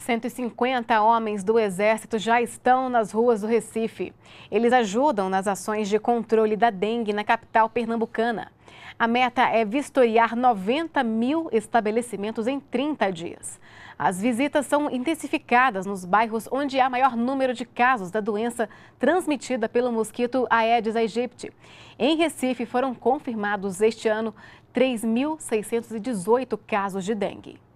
150 homens do Exército já estão nas ruas do Recife. Eles ajudam nas ações de controle da dengue na capital pernambucana. A meta é vistoriar 90 mil estabelecimentos em 30 dias. As visitas são intensificadas nos bairros onde há maior número de casos da doença transmitida pelo mosquito Aedes aegypti. Em Recife foram confirmados este ano 3.618 casos de dengue.